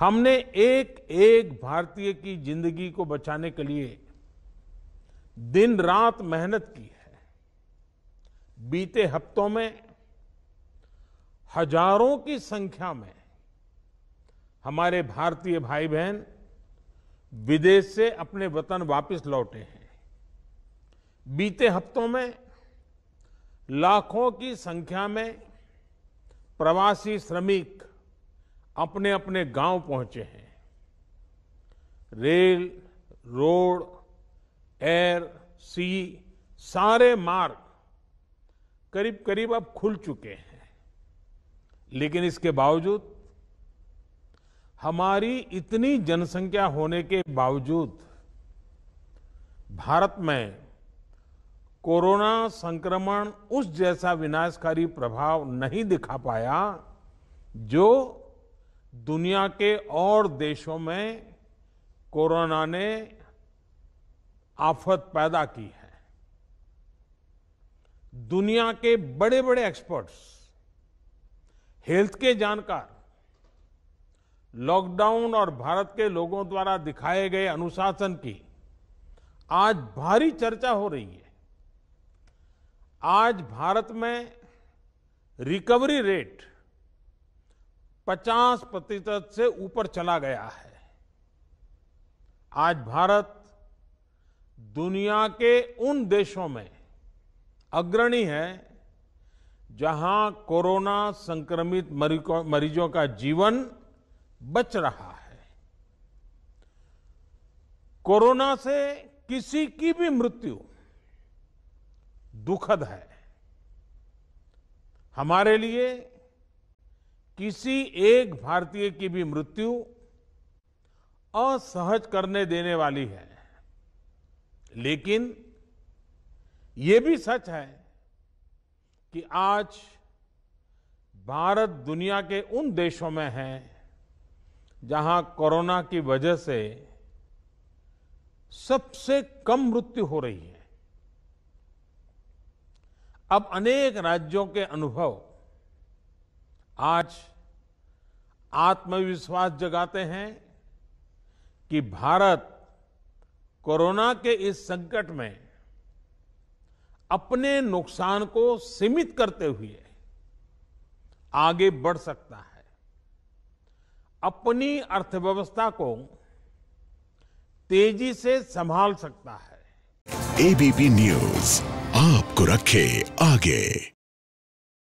हमने एक एक भारतीय की जिंदगी को बचाने के लिए दिन रात मेहनत की है बीते हफ्तों में हजारों की संख्या में हमारे भारतीय भाई बहन विदेश से अपने वतन वापस लौटे हैं बीते हफ्तों में लाखों की संख्या में प्रवासी श्रमिक अपने अपने गांव पहुंचे हैं रेल रोड एयर सी सारे मार्ग करीब करीब अब खुल चुके हैं लेकिन इसके बावजूद हमारी इतनी जनसंख्या होने के बावजूद भारत में कोरोना संक्रमण उस जैसा विनाशकारी प्रभाव नहीं दिखा पाया जो दुनिया के और देशों में कोरोना ने आफत पैदा की है दुनिया के बड़े बड़े एक्सपर्ट्स हेल्थ के जानकार लॉकडाउन और भारत के लोगों द्वारा दिखाए गए अनुशासन की आज भारी चर्चा हो रही है आज भारत में रिकवरी रेट 50 प्रतिशत से ऊपर चला गया है आज भारत दुनिया के उन देशों में अग्रणी है जहां कोरोना संक्रमित मरीजों का जीवन बच रहा है कोरोना से किसी की भी मृत्यु दुखद है हमारे लिए किसी एक भारतीय की भी मृत्यु असहज करने देने वाली है लेकिन ये भी सच है कि आज भारत दुनिया के उन देशों में है जहां कोरोना की वजह से सबसे कम मृत्यु हो रही है अब अनेक राज्यों के अनुभव आज आत्मविश्वास जगाते हैं कि भारत कोरोना के इस संकट में अपने नुकसान को सीमित करते हुए आगे बढ़ सकता है अपनी अर्थव्यवस्था को तेजी से संभाल सकता है एबीपी न्यूज आपको रखे आगे